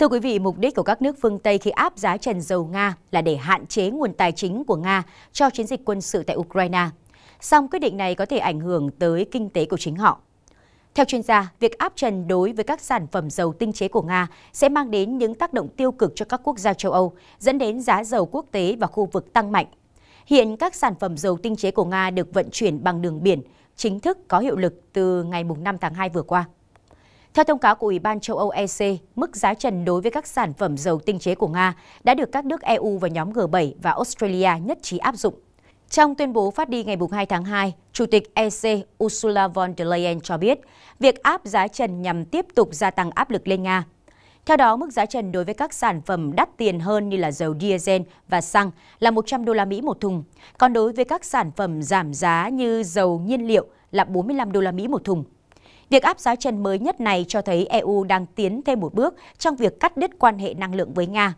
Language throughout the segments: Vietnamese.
Thưa quý vị, mục đích của các nước phương Tây khi áp giá trần dầu Nga là để hạn chế nguồn tài chính của Nga cho chiến dịch quân sự tại Ukraine. Song quyết định này có thể ảnh hưởng tới kinh tế của chính họ. Theo chuyên gia, việc áp trần đối với các sản phẩm dầu tinh chế của Nga sẽ mang đến những tác động tiêu cực cho các quốc gia châu Âu, dẫn đến giá dầu quốc tế và khu vực tăng mạnh. Hiện các sản phẩm dầu tinh chế của Nga được vận chuyển bằng đường biển, chính thức có hiệu lực từ ngày 5 tháng 2 vừa qua. Theo thông cáo của Ủy ban châu Âu EC, mức giá trần đối với các sản phẩm dầu tinh chế của Nga đã được các nước EU và nhóm G7 và Australia nhất trí áp dụng. Trong tuyên bố phát đi ngày 2 tháng 2, Chủ tịch EC Ursula von der Leyen cho biết việc áp giá trần nhằm tiếp tục gia tăng áp lực lên Nga. Theo đó, mức giá trần đối với các sản phẩm đắt tiền hơn như là dầu diesel và xăng là 100 đô la Mỹ một thùng, còn đối với các sản phẩm giảm giá như dầu nhiên liệu là 45 đô la Mỹ một thùng. Việc áp giá trần mới nhất này cho thấy EU đang tiến thêm một bước trong việc cắt đứt quan hệ năng lượng với Nga.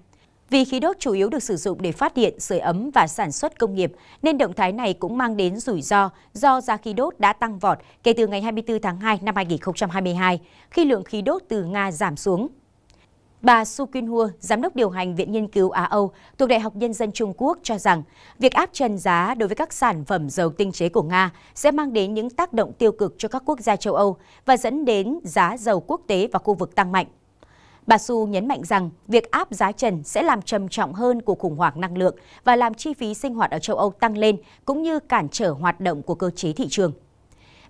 Vì khí đốt chủ yếu được sử dụng để phát điện, sưởi ấm và sản xuất công nghiệp, nên động thái này cũng mang đến rủi ro do giá khí đốt đã tăng vọt kể từ ngày 24 tháng 2 năm 2022, khi lượng khí đốt từ Nga giảm xuống. Bà Su Kyun Hua, giám đốc điều hành Viện Nghiên cứu Á-Âu thuộc Đại học Nhân dân Trung Quốc cho rằng, việc áp trần giá đối với các sản phẩm dầu tinh chế của Nga sẽ mang đến những tác động tiêu cực cho các quốc gia châu Âu và dẫn đến giá dầu quốc tế và khu vực tăng mạnh. Bà Su nhấn mạnh rằng việc áp giá trần sẽ làm trầm trọng hơn cuộc khủng hoảng năng lượng và làm chi phí sinh hoạt ở châu Âu tăng lên cũng như cản trở hoạt động của cơ chế thị trường.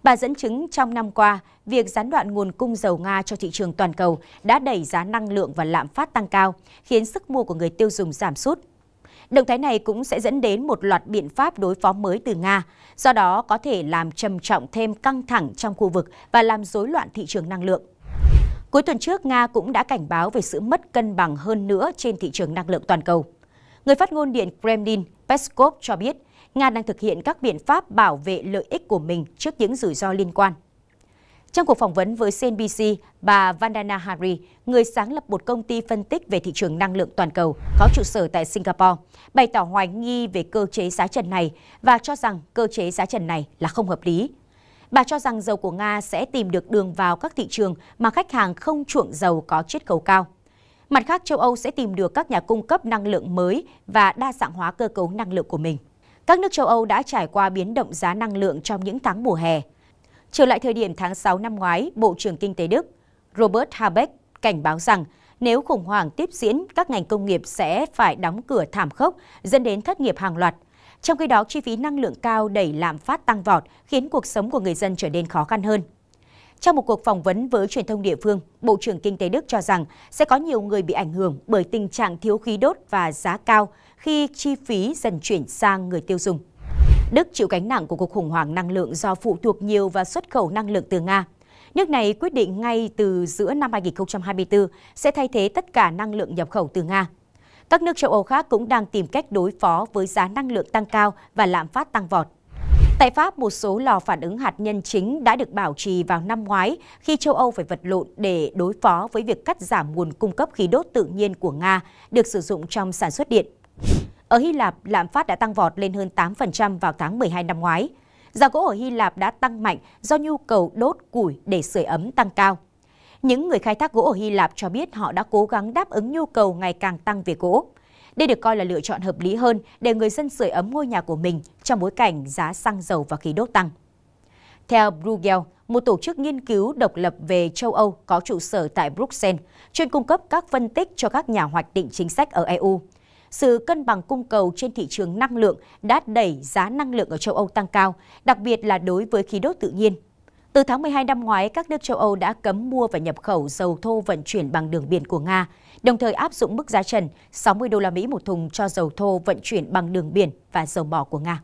Bà dẫn chứng trong năm qua, việc gián đoạn nguồn cung dầu Nga cho thị trường toàn cầu đã đẩy giá năng lượng và lạm phát tăng cao, khiến sức mua của người tiêu dùng giảm sút. Động thái này cũng sẽ dẫn đến một loạt biện pháp đối phó mới từ Nga, do đó có thể làm trầm trọng thêm căng thẳng trong khu vực và làm rối loạn thị trường năng lượng. Cuối tuần trước, Nga cũng đã cảnh báo về sự mất cân bằng hơn nữa trên thị trường năng lượng toàn cầu. Người phát ngôn Điện Kremlin Peskov cho biết, Nga đang thực hiện các biện pháp bảo vệ lợi ích của mình trước những rủi ro liên quan. Trong cuộc phỏng vấn với CNBC, bà Vandana Hari, người sáng lập một công ty phân tích về thị trường năng lượng toàn cầu có trụ sở tại Singapore, bày tỏ hoài nghi về cơ chế giá trần này và cho rằng cơ chế giá trần này là không hợp lý. Bà cho rằng dầu của Nga sẽ tìm được đường vào các thị trường mà khách hàng không chuộng dầu có chiết khấu cao. Mặt khác, châu Âu sẽ tìm được các nhà cung cấp năng lượng mới và đa dạng hóa cơ cấu năng lượng của mình. Các nước châu Âu đã trải qua biến động giá năng lượng trong những tháng mùa hè. Trở lại thời điểm tháng 6 năm ngoái, Bộ trưởng Kinh tế Đức Robert Habeck cảnh báo rằng nếu khủng hoảng tiếp diễn, các ngành công nghiệp sẽ phải đóng cửa thảm khốc, dẫn đến thất nghiệp hàng loạt. Trong khi đó, chi phí năng lượng cao đẩy lạm phát tăng vọt, khiến cuộc sống của người dân trở nên khó khăn hơn. Trong một cuộc phỏng vấn với truyền thông địa phương, Bộ trưởng Kinh tế Đức cho rằng sẽ có nhiều người bị ảnh hưởng bởi tình trạng thiếu khí đốt và giá cao khi chi phí dần chuyển sang người tiêu dùng. Đức chịu gánh nặng của cuộc khủng hoảng năng lượng do phụ thuộc nhiều và xuất khẩu năng lượng từ Nga. Nước này quyết định ngay từ giữa năm 2024 sẽ thay thế tất cả năng lượng nhập khẩu từ Nga. Các nước châu Âu khác cũng đang tìm cách đối phó với giá năng lượng tăng cao và lạm phát tăng vọt. Tại Pháp, một số lò phản ứng hạt nhân chính đã được bảo trì vào năm ngoái khi châu Âu phải vật lộn để đối phó với việc cắt giảm nguồn cung cấp khí đốt tự nhiên của Nga được sử dụng trong sản xuất điện. Ở Hy Lạp, lạm phát đã tăng vọt lên hơn 8% vào tháng 12 năm ngoái. Giá gỗ ở Hy Lạp đã tăng mạnh do nhu cầu đốt củi để sưởi ấm tăng cao. Những người khai thác gỗ ở Hy Lạp cho biết họ đã cố gắng đáp ứng nhu cầu ngày càng tăng về gỗ. Đây được coi là lựa chọn hợp lý hơn để người dân sưởi ấm ngôi nhà của mình trong bối cảnh giá xăng dầu và khí đốt tăng. Theo Bruegel, một tổ chức nghiên cứu độc lập về châu Âu có trụ sở tại Bruxelles, chuyên cung cấp các phân tích cho các nhà hoạch định chính sách ở EU. Sự cân bằng cung cầu trên thị trường năng lượng đã đẩy giá năng lượng ở châu Âu tăng cao, đặc biệt là đối với khí đốt tự nhiên từ tháng 12 năm ngoái, các nước châu Âu đã cấm mua và nhập khẩu dầu thô vận chuyển bằng đường biển của Nga, đồng thời áp dụng mức giá trần 60 đô la Mỹ một thùng cho dầu thô vận chuyển bằng đường biển và dầu mỏ của Nga.